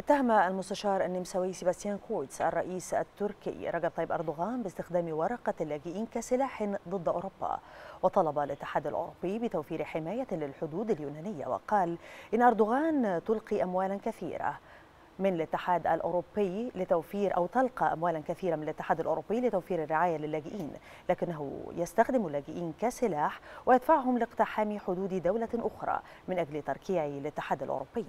اتهم المستشار النمساوي سيباستيان كورتس الرئيس التركي رجب طيب أردوغان باستخدام ورقة اللاجئين كسلاح ضد أوروبا وطلب الاتحاد الأوروبي بتوفير حماية للحدود اليونانية وقال إن أردوغان تلقي أموالا كثيرة من الاتحاد الأوروبي لتوفير أو تلقى أموالا كثيرة من الاتحاد الأوروبي لتوفير الرعاية للاجئين لكنه يستخدم اللاجئين كسلاح ويدفعهم لاقتحام حدود دولة أخرى من أجل تركيع الاتحاد الأوروبي